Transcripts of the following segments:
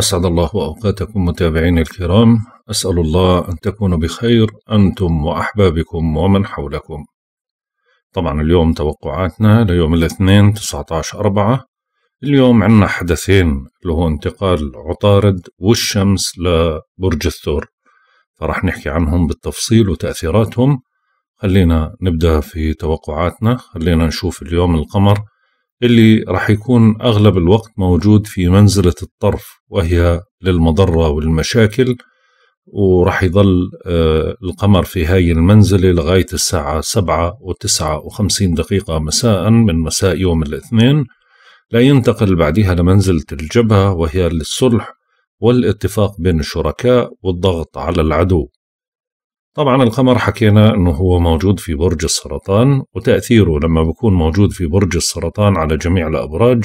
أسعد الله أوقاتكم متابعين الكرام أسأل الله أن تكونوا بخير أنتم وأحبابكم ومن حولكم طبعا اليوم توقعاتنا ليوم الاثنين 19 أربعة اليوم عندنا حدثين اللي هو انتقال عطارد والشمس لبرج الثور فرح نحكي عنهم بالتفصيل وتأثيراتهم خلينا نبدأ في توقعاتنا خلينا نشوف اليوم القمر اللي راح يكون أغلب الوقت موجود في منزلة الطرف وهي للمضرة والمشاكل وراح يظل آه، القمر في هاي المنزلة لغاية الساعة سبعة وتسعة وخمسين دقيقة مساء من مساء يوم الاثنين لا ينتقل بعدها لمنزلة الجبهة وهي للصلح والاتفاق بين الشركاء والضغط على العدو طبعا القمر حكينا انه هو موجود في برج السرطان وتاثيره لما بكون موجود في برج السرطان على جميع الابراج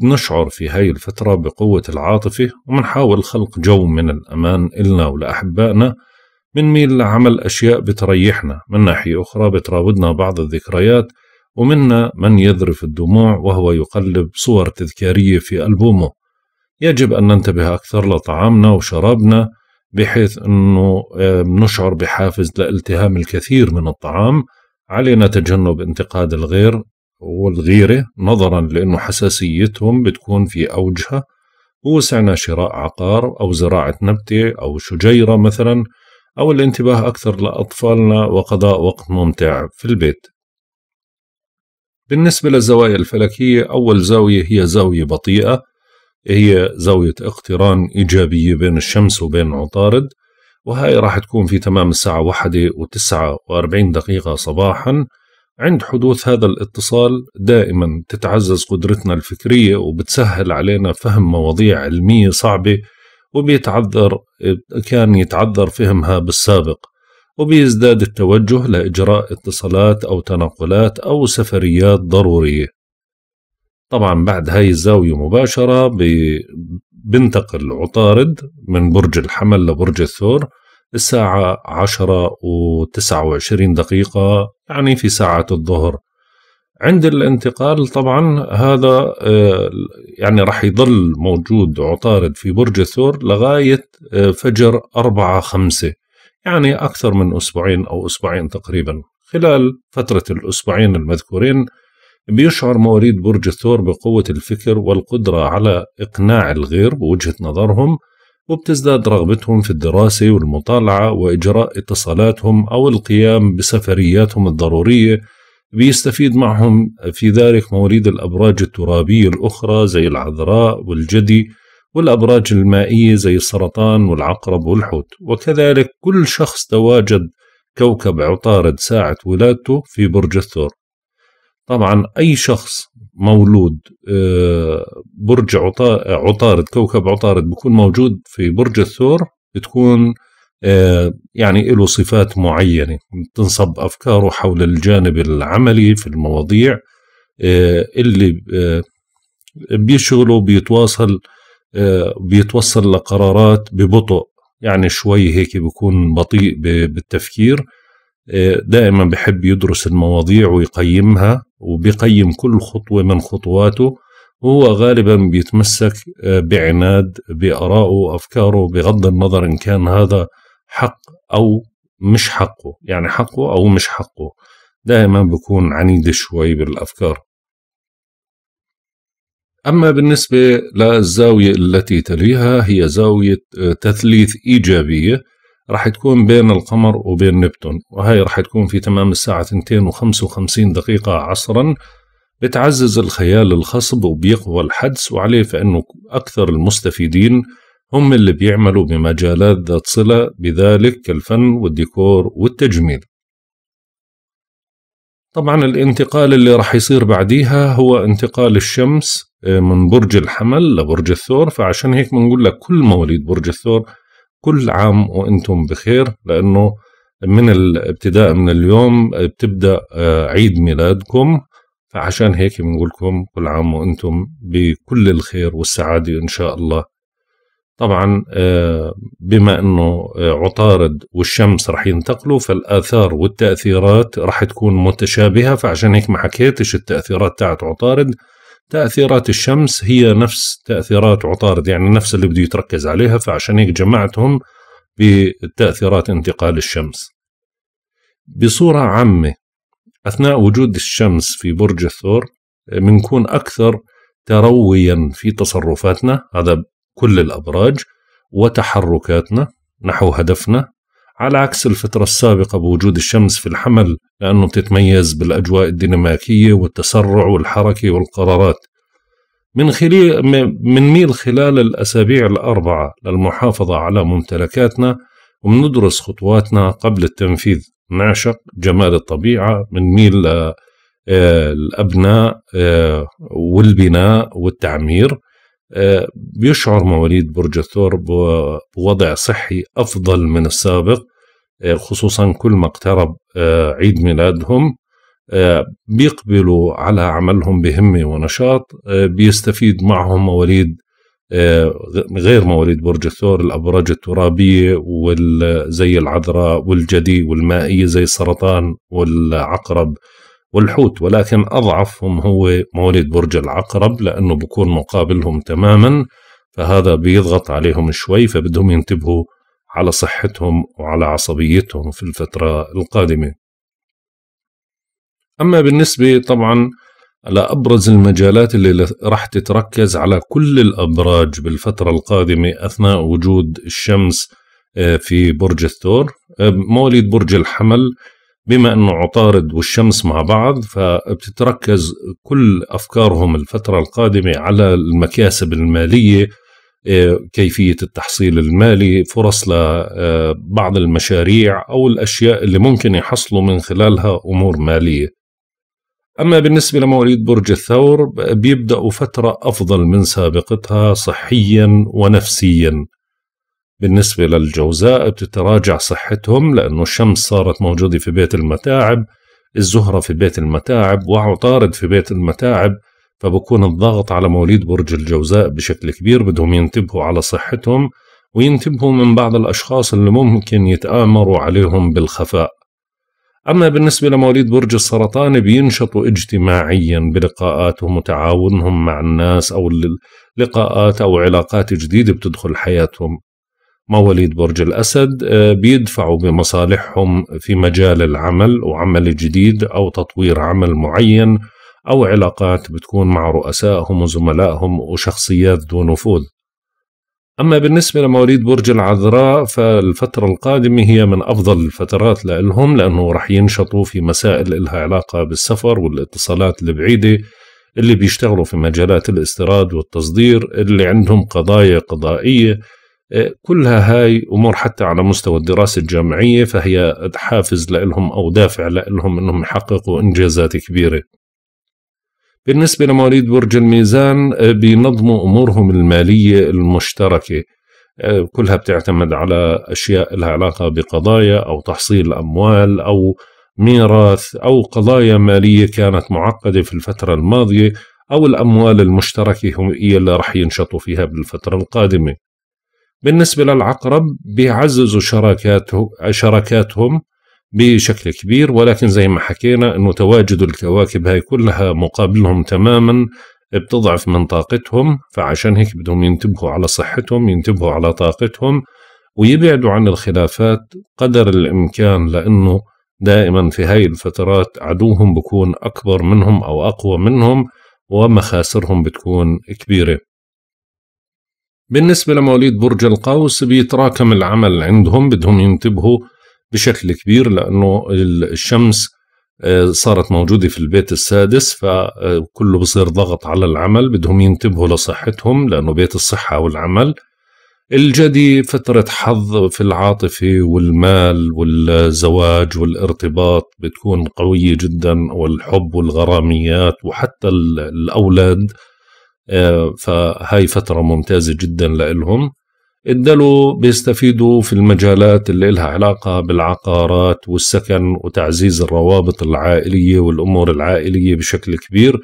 بنشعر في هاي الفترة بقوة العاطفة ومنحاول خلق جو من الأمان إلنا ولأحبائنا بنميل لعمل أشياء بتريحنا من ناحية أخرى بتراودنا بعض الذكريات ومنا من يذرف الدموع وهو يقلب صور تذكارية في ألبومه يجب أن ننتبه أكثر لطعامنا وشرابنا بحيث أنه آه، نشعر بحافز لالتهام الكثير من الطعام علينا تجنب انتقاد الغير والغيرة نظرا لأنه حساسيتهم بتكون في أوجها ووسعنا شراء عقار أو زراعة نبتة أو شجيرة مثلا أو الانتباه أكثر لأطفالنا وقضاء وقت ممتع في البيت بالنسبة للزوايا الفلكية أول زاوية هي زاوية بطيئة هي زاوية اقتران إيجابية بين الشمس وبين عطارد وهي راح تكون في تمام الساعة واحدة وتسعة وأربعين دقيقة صباحا عند حدوث هذا الاتصال دائما تتعزز قدرتنا الفكرية وبتسهل علينا فهم مواضيع علمية صعبة وبيتعذر كان يتعذر فهمها بالسابق وبيزداد التوجه لإجراء اتصالات أو تنقلات أو سفريات ضرورية طبعا بعد هاي الزاوية مباشرة بنتقل عطارد من برج الحمل لبرج الثور الساعة عشرة وتسعة وعشرين دقيقة يعني في ساعة الظهر عند الانتقال طبعا هذا آه، يعني راح يظل موجود عطارد في برج الثور لغاية آه، فجر أربعة خمسة يعني أكثر من أسبوعين أو أسبوعين تقريبا خلال فترة الأسبوعين المذكورين بيشعر مواليد برج الثور بقوة الفكر والقدرة على إقناع الغير بوجهة نظرهم وبتزداد رغبتهم في الدراسة والمطالعة وإجراء اتصالاتهم أو القيام بسفرياتهم الضرورية بيستفيد معهم في ذلك مواليد الأبراج الترابية الأخرى زي العذراء والجدي والأبراج المائية زي السرطان والعقرب والحوت وكذلك كل شخص تواجد كوكب عطارد ساعة ولادته في برج الثور طبعا اي شخص مولود آه، برج عطارد كوكب عطارد بكون موجود في برج الثور بتكون آه، يعني له صفات معينه تنصب افكاره حول الجانب العملي في المواضيع آه، اللي بيشغله بيتواصل بيتوصل لقرارات ببطء يعني شوي هيك بيكون بطيء بالتفكير دائما بحب يدرس المواضيع ويقيمها وبيقيم كل خطوة من خطواته وهو غالبا بيتمسك آه، بعناد بآرائه وأفكاره بغض النظر إن كان هذا حق أو مش حقه يعني حقه أو مش حقه دائما بكون عنيد شوي بالأفكار أما بالنسبة للزاوية التي تليها هي زاوية آه، تثليث إيجابية راح تكون بين القمر وبين نبتون وهي راح تكون في تمام الساعة 2:55 دقيقة عصرا بتعزز الخيال الخصب وبيقوى الحدس وعليه فإنه أكثر المستفيدين هم اللي بيعملوا بمجالات ذات صلة بذلك كالفن والديكور والتجميل طبعا الانتقال اللي راح يصير بعديها هو انتقال الشمس آه، من برج الحمل لبرج الثور فعشان هيك بنقول لك كل مواليد برج الثور كل عام وانتم بخير لانه من الابتداء من اليوم بتبدا آه، عيد ميلادكم فعشان هيك بنقول لكم كل عام وانتم بكل الخير والسعاده ان شاء الله طبعا آه، بما انه عطارد والشمس رح ينتقلوا فالاثار والتاثيرات رح تكون متشابهه فعشان هيك ما حكيتش التاثيرات تاعت عطارد تأثيرات الشمس هي نفس تأثيرات عطارد يعني نفس اللي بده يتركز عليها فعشان هيك جمعتهم بتأثيرات انتقال الشمس بصورة عامة أثناء وجود الشمس في برج الثور بنكون أكثر ترويا في تصرفاتنا هذا كل الأبراج وتحركاتنا نحو هدفنا على عكس الفترة السابقة بوجود الشمس في الحمل لأنه بتتميز بالأجواء الديناميكية والتسرع والحركة والقرارات من من ميل خلال الأسابيع الأربعة للمحافظة على ممتلكاتنا ومندرس خطواتنا قبل التنفيذ نعشق جمال الطبيعة ميل الأبناء والبناء والتعمير بيشعر مواليد برج الثور بوضع صحي أفضل من السابق آه، خصوصا كل ما اقترب آه، عيد ميلادهم آه، بيقبلوا على عملهم بهمة ونشاط بيستفيد معهم مواليد غير مواليد برج الثور الأبراج الترابية زي العذراء والجدي والمائية زي السرطان والعقرب والحوت ولكن أضعفهم هو مواليد برج العقرب لأنه بكون مقابلهم تماما فهذا بيضغط عليهم شوي فبدهم ينتبهوا على صحتهم وعلى عصبيتهم في الفترة القادمة أما بالنسبة طبعا لأبرز المجالات اللي راح تتركز على كل الأبراج بالفترة القادمة أثناء وجود الشمس آه، في برج الثور آه، مواليد برج الحمل بما أنه عطارد والشمس مع بعض فبتتركز كل أفكارهم الفترة القادمة على المكاسب المالية إيه، كيفية التحصيل المالي فرص لبعض المشاريع أو الأشياء اللي ممكن يحصلوا من خلالها أمور مالية أما بالنسبة لمواليد برج الثور بيبدأوا فترة أفضل من سابقتها صحيا ونفسيا بالنسبة للجوزاء بتتراجع صحتهم لأنه الشمس صارت موجودة في بيت المتاعب الزهرة في بيت المتاعب وعطارد في بيت المتاعب فبكون الضغط على مواليد برج الجوزاء بشكل كبير بدهم ينتبهوا على صحتهم وينتبهوا من بعض الأشخاص اللي ممكن يتآمروا عليهم بالخفاء أما بالنسبة لمواليد برج السرطان بينشطوا اجتماعيا بلقاءاتهم وتعاونهم مع الناس أو لقاءات أو علاقات جديدة بتدخل حياتهم مواليد برج الأسد آه، بيدفعوا بمصالحهم في مجال العمل وعمل جديد أو تطوير عمل معين أو علاقات بتكون مع رؤسائهم وزملائهم وشخصيات ذو نفوذ أما بالنسبة لمواليد برج العذراء فالفترة القادمة هي من أفضل الفترات لهم لأنه رح ينشطوا في مسائل إلها علاقة بالسفر والاتصالات البعيدة اللي بيشتغلوا في مجالات الاستيراد والتصدير اللي عندهم قضايا قضائية كلها هاي أمور حتى على مستوى الدراسة الجامعية فهي حافز لهم أو دافع لهم أنهم يحققوا إنجازات كبيرة بالنسبة لمواليد برج الميزان آه، بينظموا أمورهم المالية المشتركة آه، كلها بتعتمد على أشياء لها علاقة بقضايا أو تحصيل أموال أو ميراث أو قضايا مالية كانت معقدة في الفترة الماضية أو الأموال المشتركة هي اللي رح ينشطوا فيها بالفترة القادمة بالنسبة للعقرب بيعززوا شراكاته شراكاتهم بشكل كبير ولكن زي ما حكينا انه تواجد الكواكب هاي كلها مقابلهم تماما بتضعف من طاقتهم فعشان هيك بدهم ينتبهوا على صحتهم ينتبهوا على طاقتهم ويبعدوا عن الخلافات قدر الامكان لانه دائما في هاي الفترات عدوهم بكون اكبر منهم او اقوى منهم ومخاسرهم بتكون كبيره بالنسبه لمواليد برج القوس بيتراكم العمل عندهم بدهم ينتبهوا بشكل كبير لانه الشمس آه، صارت موجودة في البيت السادس فكله بصير ضغط على العمل بدهم ينتبهوا لصحتهم لأنه بيت الصحة والعمل الجدي فترة حظ في العاطفة والمال والزواج والارتباط بتكون قوية جدا والحب والغراميات وحتى الأولاد آه، فهاي فترة ممتازة جدا لإلهم الدلو بيستفيدوا في المجالات اللي لها علاقة بالعقارات والسكن وتعزيز الروابط العائلية والأمور العائلية بشكل كبير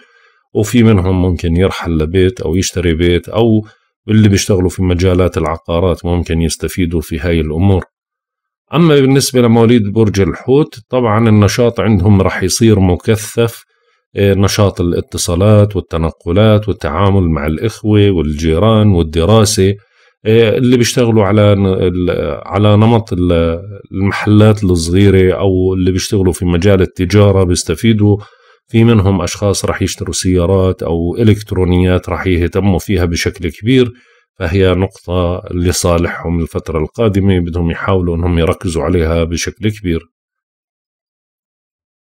وفي منهم ممكن يرحل لبيت أو يشتري بيت أو اللي بيشتغلوا في مجالات العقارات ممكن يستفيدوا في هاي الأمور أما بالنسبة لمواليد برج الحوت طبعا النشاط عندهم رح يصير مكثف إيه، نشاط الاتصالات والتنقلات والتعامل مع الإخوة والجيران والدراسة اللي بيشتغلوا على على نمط المحلات الصغيره او اللي بيشتغلوا في مجال التجاره بيستفيدوا في منهم اشخاص راح يشتروا سيارات او الكترونيات راح يهتموا فيها بشكل كبير فهي نقطة لصالحهم الفترة القادمة بدهم يحاولوا انهم يركزوا عليها بشكل كبير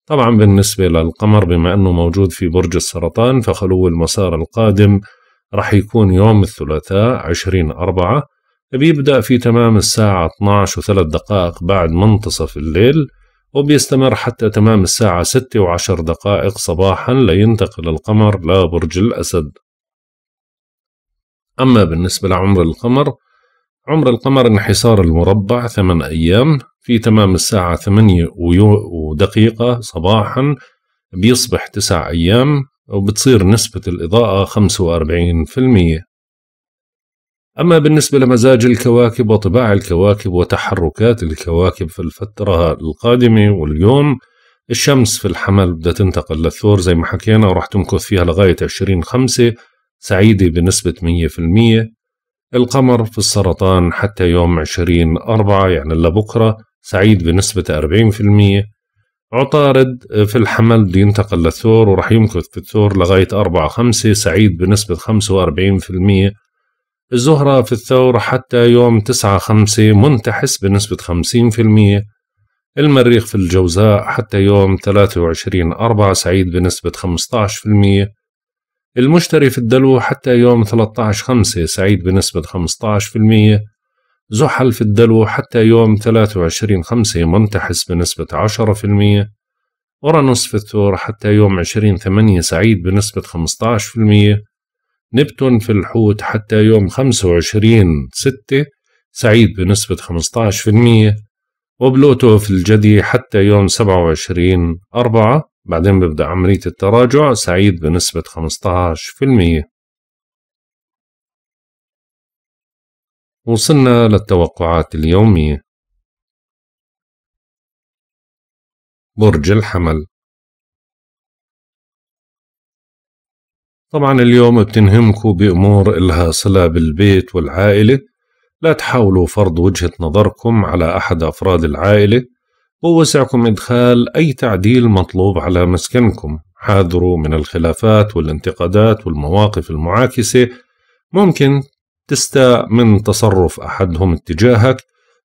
طبعا بالنسبة للقمر بما انه موجود في برج السرطان فخلو المسار القادم راح يكون يوم الثلاثاء 20 أربعة بيبدأ في تمام الساعة 12 وثلاث دقائق بعد منتصف الليل وبيستمر حتى تمام الساعة 6 وعشر دقائق صباحا لينتقل القمر لبرج الأسد أما بالنسبة لعمر القمر عمر القمر انحسار المربع ثمان أيام في تمام الساعة ثمانية ودقيقة صباحا بيصبح تسع أيام وبتصير نسبة الإضاءة 45% أما بالنسبة لمزاج الكواكب وطباع الكواكب وتحركات الكواكب في الفترة القادمة واليوم الشمس في الحمل بدها تنتقل للثور زي ما حكينا وراح تمكث فيها لغاية 20 خمسة سعيدة بنسبة 100% القمر في السرطان حتى يوم 20 أربعة يعني لبكرة سعيد بنسبة المية عطارد آه، في الحمل ينتقل للثور وراح يمكث في الثور لغاية أربعة خمسة سعيد بنسبة خمسة وأربعين في المية الزهرة في الثور حتى يوم تسعة خمسة منتحس بنسبة خمسين في المية المريخ في الجوزاء حتى يوم ثلاثة وعشرين أربعة سعيد بنسبة عشر في المية المشتري في الدلو حتى يوم عشر خمسة سعيد بنسبة خمسة في المية زحل في الدلو حتى يوم 23 5 منتحس بنسبة 10% ورانوس في الثور حتى يوم 20 8 سعيد بنسبة 15% نبتون في الحوت حتى يوم 25 6 سعيد بنسبة 15% وبلوتو في الجدي حتى يوم 27 4 بعدين ببدأ عملية التراجع سعيد بنسبة 15% وصلنا للتوقعات اليومية برج الحمل طبعا اليوم بتنهمكوا بأمور إلها صلة بالبيت والعائلة لا تحاولوا فرض وجهة نظركم على أحد أفراد العائلة ووسعكم إدخال أي تعديل مطلوب على مسكنكم حاذروا من الخلافات والانتقادات والمواقف المعاكسة ممكن تستاء من تصرف أحدهم اتجاهك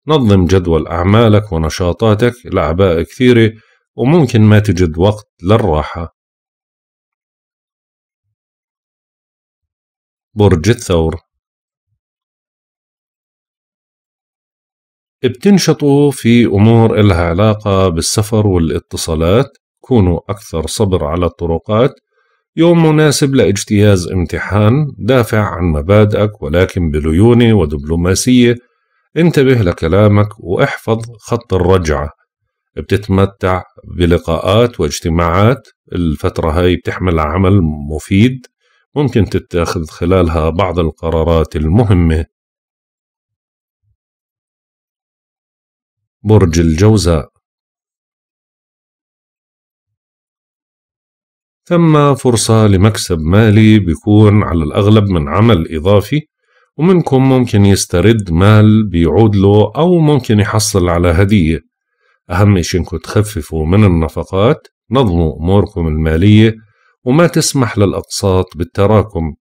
نظم جدول أعمالك ونشاطاتك الأعباء كثيرة وممكن ما تجد وقت للراحة برج الثور بتنشطوا في أمور إلها علاقة بالسفر والاتصالات كونوا أكثر صبر على الطرقات يوم مناسب لاجتياز امتحان دافع عن مبادئك ولكن بليونة ودبلوماسية انتبه لكلامك واحفظ خط الرجعة بتتمتع بلقاءات واجتماعات الفترة هاي بتحمل عمل مفيد ممكن تتخذ خلالها بعض القرارات المهمة برج الجوزاء ثم فرصة لمكسب مالي بيكون على الأغلب من عمل إضافي ومنكم ممكن يسترد مال بيعود له أو ممكن يحصل على هدية أهم شيء إنكم تخففوا من النفقات نظموا أموركم المالية وما تسمح للأقساط بالتراكم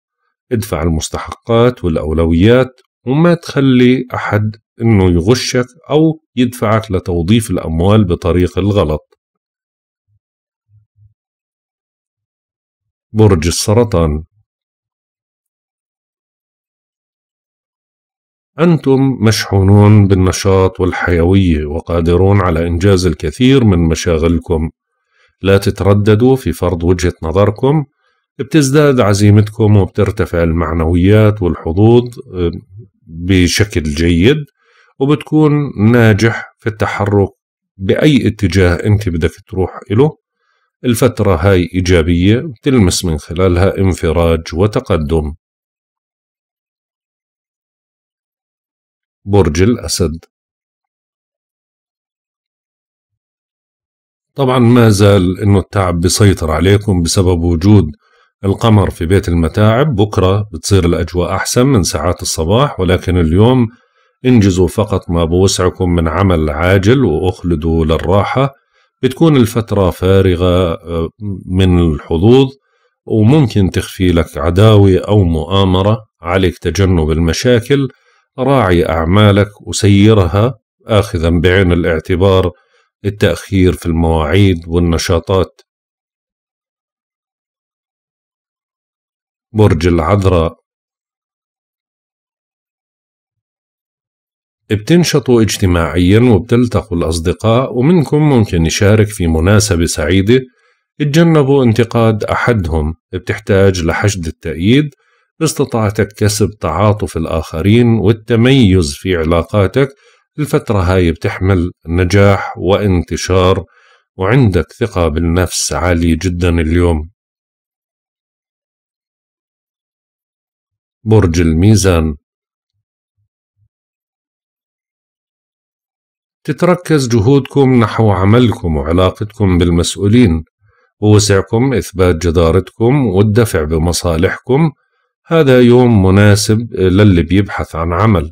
ادفع المستحقات والأولويات وما تخلي أحد إنه يغشك أو يدفعك لتوظيف الأموال بطريق الغلط برج السرطان أنتم مشحونون بالنشاط والحيوية وقادرون على إنجاز الكثير من مشاغلكم لا تترددوا في فرض وجهة نظركم بتزداد عزيمتكم وبترتفع المعنويات والحظوظ آه، بشكل جيد وبتكون ناجح في التحرك بأي اتجاه أنت بدك تروح إله الفترة هاي إيجابية تلمس من خلالها انفراج وتقدم برج الأسد طبعا ما زال انه التعب بيسيطر عليكم بسبب وجود القمر في بيت المتاعب بكرة بتصير الأجواء أحسن من ساعات الصباح ولكن اليوم انجزوا فقط ما بوسعكم من عمل عاجل واخلدوا للراحة بتكون الفترة فارغة آه، من الحظوظ وممكن تخفي لك عداوة أو مؤامرة عليك تجنب المشاكل راعي أعمالك وسيرها آخذا بعين الاعتبار التأخير في المواعيد والنشاطات برج العذراء بتنشطوا اجتماعيا وبتلتقوا الأصدقاء ومنكم ممكن يشارك في مناسبة سعيدة اتجنبوا انتقاد أحدهم بتحتاج لحشد التأييد باستطاعتك كسب تعاطف الآخرين والتميز في علاقاتك الفترة هاي بتحمل نجاح وانتشار وعندك ثقة بالنفس عالية جدا اليوم برج الميزان تتركز جهودكم نحو عملكم وعلاقتكم بالمسؤولين ووسعكم إثبات جدارتكم والدفع بمصالحكم هذا يوم مناسب للي بيبحث عن عمل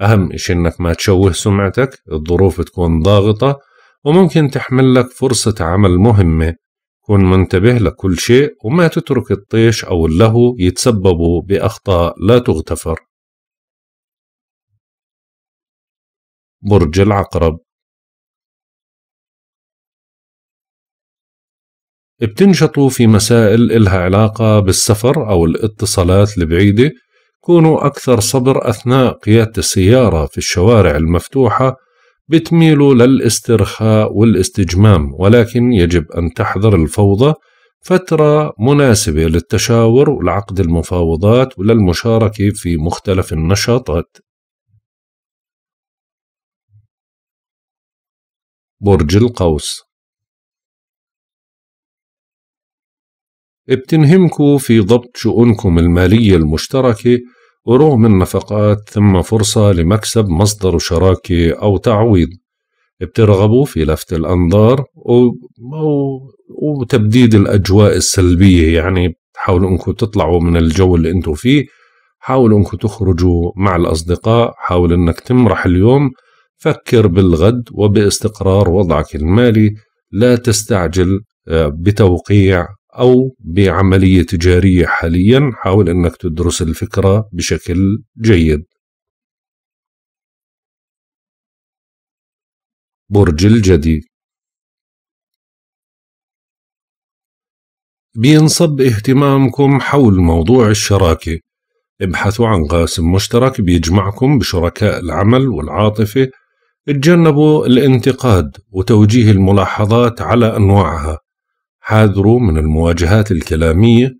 أهم إشي إنك ما تشوه سمعتك الظروف تكون ضاغطة وممكن تحمل لك فرصة عمل مهمة كن منتبه لكل شيء وما تترك الطيش أو اللهو يتسببوا بأخطاء لا تغتفر برج العقرب بتنشطوا في مسائل إلها علاقة بالسفر أو الاتصالات البعيدة كونوا أكثر صبر أثناء قيادة السيارة في الشوارع المفتوحة بتميلوا للاسترخاء والاستجمام ولكن يجب أن تحذر الفوضى فترة مناسبة للتشاور ولعقد المفاوضات وللمشاركة في مختلف النشاطات برج القوس بتنهمكم في ضبط شؤونكم المالية المشتركة ورغم النفقات ثم فرصة لمكسب مصدر شراكة أو تعويض بترغبوا في لفت الأنظار و... وتبديد الأجواء السلبية يعني حاولوا أنكم تطلعوا من الجو اللي أنتم فيه حاولوا أنكم تخرجوا مع الأصدقاء حاول أنك تمرح اليوم فكر بالغد وباستقرار وضعك المالي لا تستعجل آه، بتوقيع أو بعملية تجارية حاليا حاول أنك تدرس الفكرة بشكل جيد برج الجدي بينصب اهتمامكم حول موضوع الشراكة ابحثوا عن قاسم مشترك بيجمعكم بشركاء العمل والعاطفة اتجنبوا الانتقاد وتوجيه الملاحظات على أنواعها حاذروا من المواجهات الكلامية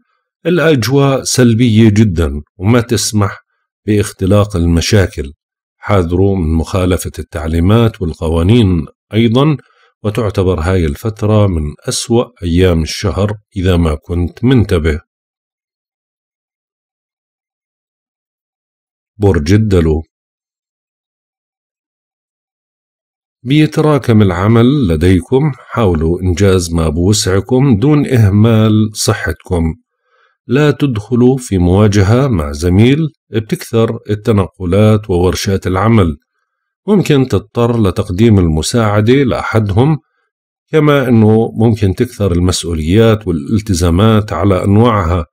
الأجواء سلبية جدا وما تسمح باختلاق المشاكل حاذروا من مخالفة التعليمات والقوانين أيضا وتعتبر هاي الفترة من أسوأ أيام الشهر إذا ما كنت منتبه برج الدلو بيتراكم العمل لديكم حاولوا إنجاز ما بوسعكم دون إهمال صحتكم لا تدخلوا في مواجهة مع زميل بتكثر التنقلات وورشات العمل ممكن تضطر لتقديم المساعدة لأحدهم كما أنه ممكن تكثر المسؤوليات والالتزامات على أنواعها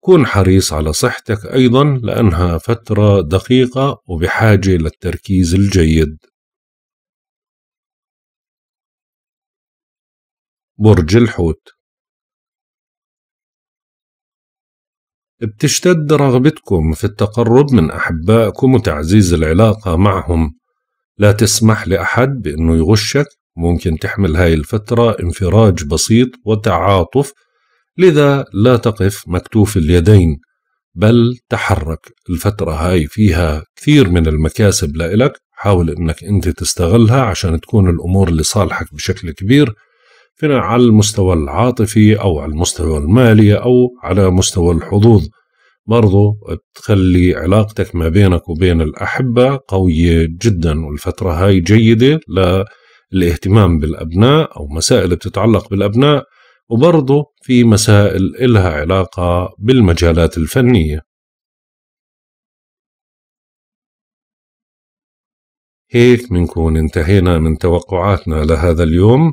كن حريص على صحتك أيضا لأنها فترة دقيقة وبحاجة للتركيز الجيد برج الحوت بتشتد رغبتكم في التقرب من أحبائكم وتعزيز العلاقة معهم لا تسمح لأحد بأنه يغشك ممكن تحمل هاي الفترة انفراج بسيط وتعاطف لذا لا تقف مكتوف اليدين بل تحرك الفترة هاي فيها كثير من المكاسب لإلك حاول أنك أنت تستغلها عشان تكون الأمور لصالحك بشكل كبير على المستوى العاطفي أو على المستوى المالي أو على مستوى الحظوظ برضو تخلي علاقتك ما بينك وبين الأحبة قوية جدا والفترة هاي جيدة للاهتمام بالأبناء أو مسائل بتتعلق بالأبناء وبرضو في مسائل إلها علاقة بالمجالات الفنية هيك منكون انتهينا من توقعاتنا لهذا اليوم